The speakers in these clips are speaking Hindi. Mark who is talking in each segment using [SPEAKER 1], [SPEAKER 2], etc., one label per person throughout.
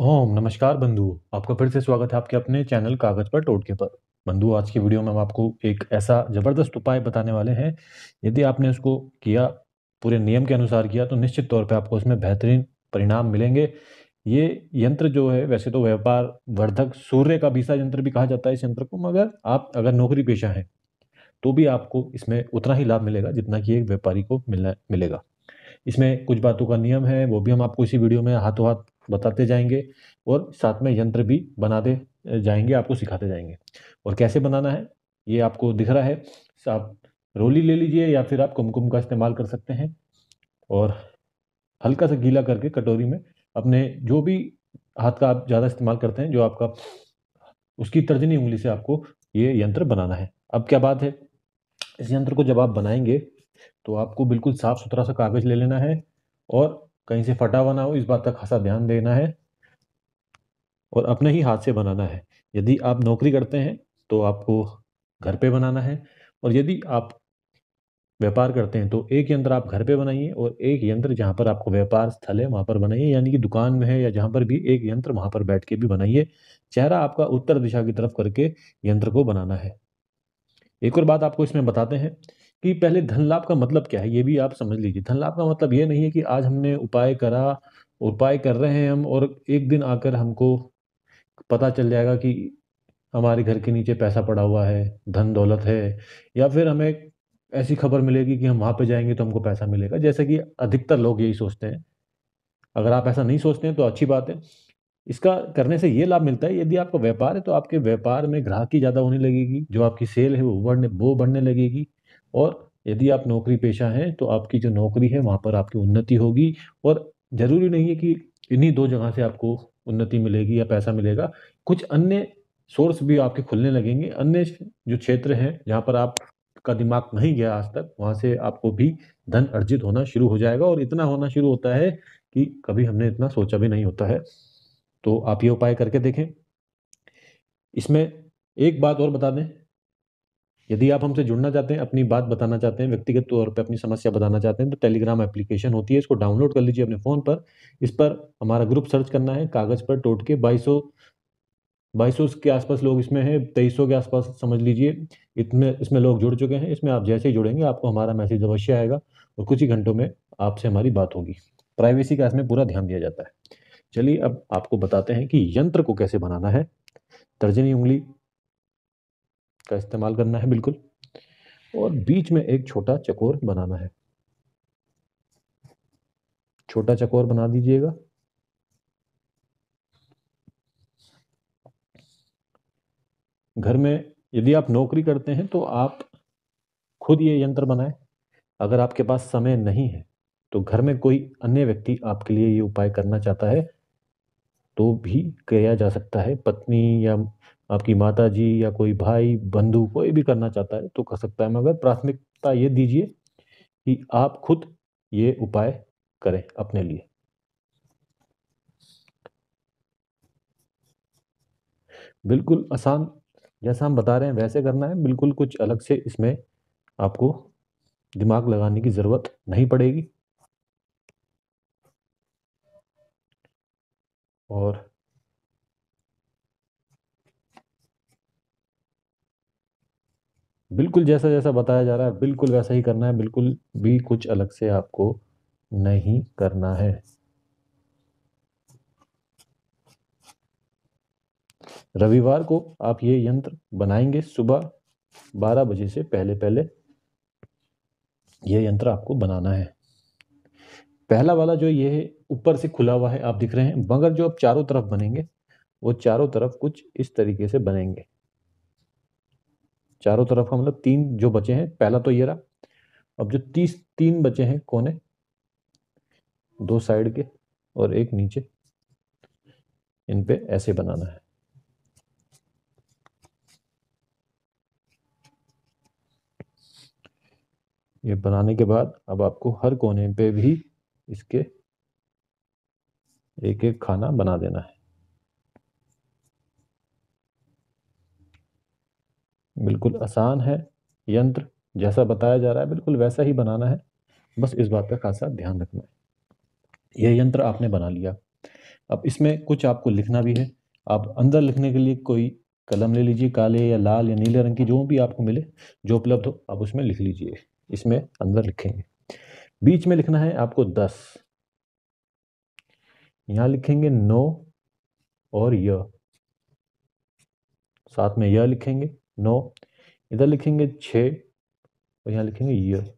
[SPEAKER 1] ओम नमस्कार बंधु आपका फिर से स्वागत है आपके अपने चैनल कागज पर टोटके पर बंधु आज की वीडियो में हम आपको एक ऐसा जबरदस्त उपाय बताने वाले हैं यदि आपने उसको किया पूरे नियम के अनुसार किया तो निश्चित तौर पे आपको इसमें बेहतरीन परिणाम मिलेंगे ये यंत्र जो है वैसे तो व्यापार वर्धक सूर्य का भीसा यंत्र भी कहा जाता है इस यंत्र को मगर आप अगर नौकरी पेशा है तो भी आपको इसमें उतना ही लाभ मिलेगा जितना कि एक व्यापारी को मिलना मिलेगा इसमें कुछ बातों का नियम है वो भी हम आपको इसी वीडियो में हाथों हाथ बताते जाएंगे और साथ में यंत्र भी बनाते जाएंगे आपको सिखाते जाएंगे और कैसे बनाना है ये आपको दिख रहा है आप रोली ले लीजिए या फिर आप कुमकुम का इस्तेमाल कर सकते हैं और हल्का सा गीला करके कटोरी में अपने जो भी हाथ का आप ज़्यादा इस्तेमाल करते हैं जो आपका उसकी तर्जनी उंगली से आपको ये यंत्र बनाना है अब क्या बात है इस यंत्र को जब आप बनाएंगे तो आपको बिल्कुल साफ़ सुथरा सा कागज़ ले लेना है और कहीं से फटा बना हो इस बात का खासा ध्यान देना है और अपने ही हाथ से बनाना है यदि आप नौकरी करते हैं तो आपको घर पे बनाना है और यदि आप व्यापार करते हैं तो एक यंत्र आप घर पे बनाइए और एक यंत्र जहाँ पर आपको व्यापार स्थल है वहाँ पर बनाइए यानी कि दुकान में है या जहाँ पर भी एक यंत्र वहाँ पर बैठ के भी बनाइए चेहरा आपका उत्तर दिशा की तरफ करके यंत्र को बनाना है एक और बात आपको इसमें बताते हैं कि पहले धन लाभ का मतलब क्या है ये भी आप समझ लीजिए धन लाभ का मतलब ये नहीं है कि आज हमने उपाय करा उपाय कर रहे हैं हम और एक दिन आकर हमको पता चल जाएगा कि हमारे घर के नीचे पैसा पड़ा हुआ है धन दौलत है या फिर हमें ऐसी खबर मिलेगी कि हम वहाँ पे जाएंगे तो हमको पैसा मिलेगा जैसे कि अधिकतर लोग यही सोचते हैं अगर आप ऐसा नहीं सोचते हैं तो अच्छी बात है इसका करने से ये लाभ मिलता है यदि आपका व्यापार है तो आपके व्यापार में ग्राहकी ज़्यादा होने लगेगी जो आपकी सेल है वो बढ़ने वो बढ़ने लगेगी और यदि आप नौकरी पेशा हैं तो आपकी जो नौकरी है वहाँ पर आपकी उन्नति होगी और ज़रूरी नहीं है कि इन्हीं दो जगह से आपको उन्नति मिलेगी या पैसा मिलेगा कुछ अन्य सोर्स भी आपके खुलने लगेंगे अन्य जो क्षेत्र हैं जहाँ पर आप का दिमाग नहीं गया आज तक वहाँ से आपको भी धन अर्जित होना शुरू हो जाएगा और इतना होना शुरू होता है कि कभी हमने इतना सोचा भी नहीं होता है तो आप ये उपाय करके देखें इसमें एक बात और बता दें यदि आप हमसे जुड़ना चाहते हैं अपनी बात बताना चाहते हैं व्यक्तिगत तौर पर अपनी समस्या बताना चाहते हैं तो टेलीग्राम एप्लीकेशन होती है इसको डाउनलोड कर लीजिए अपने फ़ोन पर इस पर हमारा ग्रुप सर्च करना है कागज़ पर टोट के बाईस बाईसो के आसपास लोग इसमें हैं तेईस के आसपास समझ लीजिए इतने इसमें लोग जुड़ चुके हैं इसमें आप जैसे ही जुड़ेंगे आपको हमारा मैसेज अवश्य आएगा और कुछ ही घंटों में आपसे हमारी बात होगी प्राइवेसी का इसमें पूरा ध्यान दिया जाता है चलिए अब आपको बताते हैं कि यंत्र को कैसे बनाना है तर्जनी उंगली का इस्तेमाल करना है बिल्कुल और बीच में एक छोटा चकोर बनाना है छोटा चकोर बना दीजिएगा घर में यदि आप नौकरी करते हैं तो आप खुद ये यंत्र बनाएं अगर आपके पास समय नहीं है तो घर में कोई अन्य व्यक्ति आपके लिए ये उपाय करना चाहता है तो भी किया जा सकता है पत्नी या आपकी माता जी या कोई भाई बंधु कोई भी करना चाहता है तो कर सकता है मगर प्राथमिकता ये दीजिए कि आप खुद ये उपाय करें अपने लिए बिल्कुल आसान जैसा हम बता रहे हैं वैसे करना है बिल्कुल कुछ अलग से इसमें आपको दिमाग लगाने की ज़रूरत नहीं पड़ेगी और बिल्कुल जैसा जैसा बताया जा रहा है बिल्कुल वैसा ही करना है बिल्कुल भी कुछ अलग से आपको नहीं करना है रविवार को आप ये यंत्र बनाएंगे सुबह 12 बजे से पहले पहले यह यंत्र आपको बनाना है पहला वाला जो ये है ऊपर से खुला हुआ है आप दिख रहे हैं मगर जो आप चारों तरफ बनेंगे वो चारों तरफ कुछ इस तरीके से बनेंगे चारों तरफ का मतलब तीन जो बचे हैं पहला तो ये रहा अब जो तीस तीन बचे हैं कोने दो साइड के और एक नीचे इन पे ऐसे बनाना है ये बनाने के बाद अब आपको हर कोने पे भी इसके एक एक खाना बना देना है बिल्कुल आसान है यंत्र जैसा बताया जा रहा है बिल्कुल वैसा ही बनाना है बस इस बात का खासा ध्यान रखना है यह यंत्र आपने बना लिया अब इसमें कुछ आपको लिखना भी है आप अंदर लिखने के लिए कोई कलम ले लीजिए काले या लाल या नीले रंग की जो भी आपको मिले जो उपलब्ध हो आप उसमें लिख लीजिए इसमें अंदर लिखेंगे बीच में लिखना है आपको दस यहाँ लिखेंगे नो और य साथ में यह लिखेंगे नौ इधर लिखेंगे छ और यहाँ लिखेंगे ईयर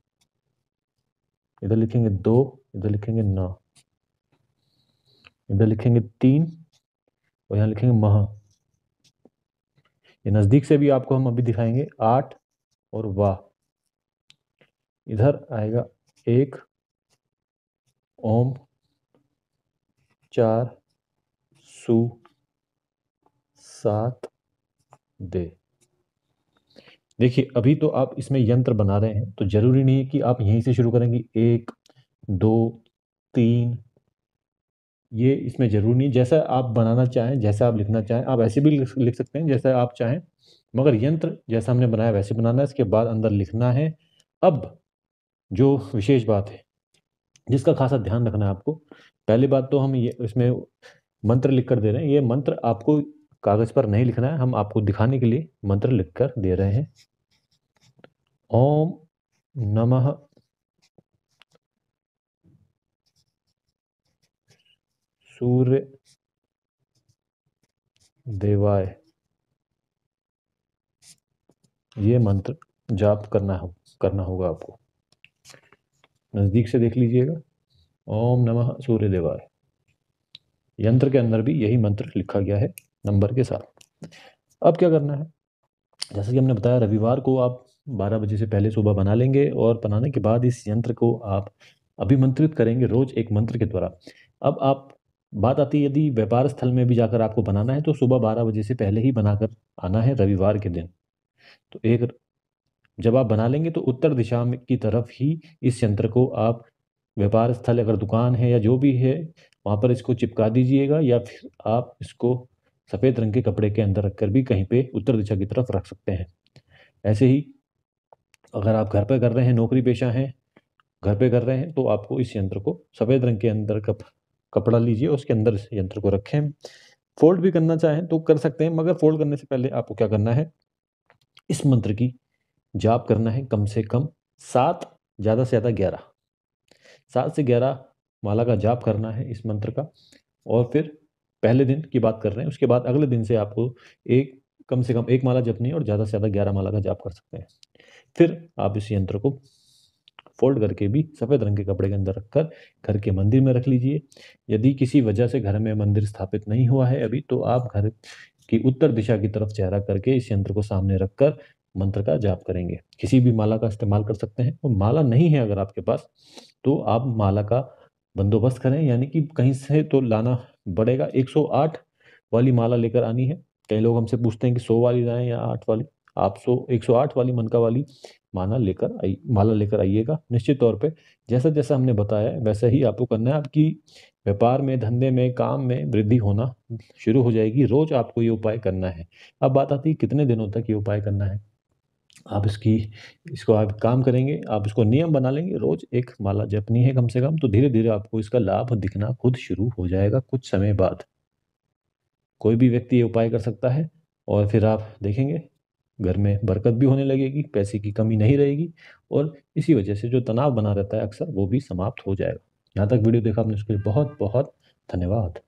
[SPEAKER 1] इधर लिखेंगे दो इधर लिखेंगे नौ इधर लिखेंगे तीन और यहाँ लिखेंगे महा ये नज़दीक से भी आपको हम अभी दिखाएंगे आठ और वाह इधर आएगा एक ओम चार सु सात दे देखिए अभी तो आप इसमें यंत्र बना रहे हैं तो ज़रूरी नहीं है कि आप यहीं से शुरू करेंगे एक दो तीन ये इसमें ज़रूरी नहीं जैसा आप बनाना चाहें जैसा आप लिखना चाहें आप ऐसे भी लिख सकते हैं जैसा आप चाहें मगर यंत्र जैसा हमने बनाया वैसे बनाना है इसके बाद अंदर लिखना है अब जो विशेष बात है जिसका खासा ध्यान रखना है आपको पहली बात तो हम ये इसमें मंत्र लिख कर दे रहे हैं ये मंत्र आपको कागज पर नहीं लिखना है हम आपको दिखाने के लिए मंत्र लिखकर दे रहे हैं ओम नमः सूर्य देवाय ये मंत्र जाप करना हो करना होगा आपको नज़दीक से देख लीजिएगा ओम नमः सूर्य देवाय यंत्र के अंदर भी यही मंत्र लिखा गया है नंबर के साथ अब क्या करना है जैसा कि हमने बताया रविवार को आप 12 बजे से पहले सुबह बना लेंगे और बनाने के बाद इस यंत्र को आप अभिमंत्रित करेंगे रोज एक मंत्र के द्वारा अब आप बात आती है यदि व्यापार स्थल में भी जाकर आपको बनाना है तो सुबह बारह बजे से पहले ही बनाकर आना है रविवार के दिन तो एक जब आप बना लेंगे तो उत्तर दिशा की तरफ ही इस यंत्र को आप व्यापार स्थल अगर दुकान है या जो भी है वहाँ पर इसको चिपका दीजिएगा या फिर आप इसको सफ़ेद रंग के कपड़े के अंदर रखकर भी कहीं पे उत्तर दिशा की तरफ रख सकते हैं ऐसे ही अगर आप घर पर कर रहे हैं नौकरी पेशा हैं घर पे कर रहे हैं तो आपको इस यंत्र को सफ़ेद रंग के अंदर कप कपड़ा लीजिए उसके अंदर इस यंत्र को रखें फोल्ड भी करना चाहें तो कर सकते हैं मगर फोल्ड करने से पहले आपको क्या करना है इस मंत्र की जाप करना है कम से कम सात ज़्यादा से ज़्यादा ग्यारह सात से ग्यारह माला का जाप करना है इस मंत्र का और फिर पहले दिन की बात कर रहे हैं उसके बाद अगले दिन से आपको एक कम से कम एक माला जपनी है और ज़्यादा से ज़्यादा ग्यारह माला का जाप कर सकते हैं फिर आप इस यंत्र को फोल्ड करके भी सफ़ेद रंग के कपड़े के अंदर रखकर घर के मंदिर में रख लीजिए यदि किसी वजह से घर में मंदिर स्थापित नहीं हुआ है अभी तो आप घर की उत्तर दिशा की तरफ चेहरा करके इस यंत्र को सामने रखकर मंत्र का जाप करेंगे किसी भी माला का इस्तेमाल कर सकते हैं और माला नहीं है अगर आपके पास तो आप माला का बंदोबस्त करें यानी कि कहीं से तो लाना पड़ेगा 108 वाली माला लेकर आनी है कई लोग हमसे पूछते हैं कि 100 वाली लाएं या 8 वाली आप 100 108 वाली मनका वाली माना लेकर आई माला लेकर आइएगा निश्चित तौर पे जैसा जैसा हमने बताया वैसा ही आपको करना है आपकी व्यापार में धंधे में काम में वृद्धि होना शुरू हो जाएगी रोज आपको ये उपाय करना है अब बात आती है कितने दिनों तक ये उपाय करना है आप इसकी इसको आप काम करेंगे आप इसको नियम बना लेंगे रोज़ एक माला जपनी है कम से कम तो धीरे धीरे आपको इसका लाभ दिखना खुद शुरू हो जाएगा कुछ समय बाद कोई भी व्यक्ति ये उपाय कर सकता है और फिर आप देखेंगे घर में बरकत भी होने लगेगी पैसे की कमी नहीं रहेगी और इसी वजह से जो तनाव बना रहता है अक्सर वो भी समाप्त हो जाएगा यहाँ तक वीडियो देखा आपने उसके लिए बहुत बहुत धन्यवाद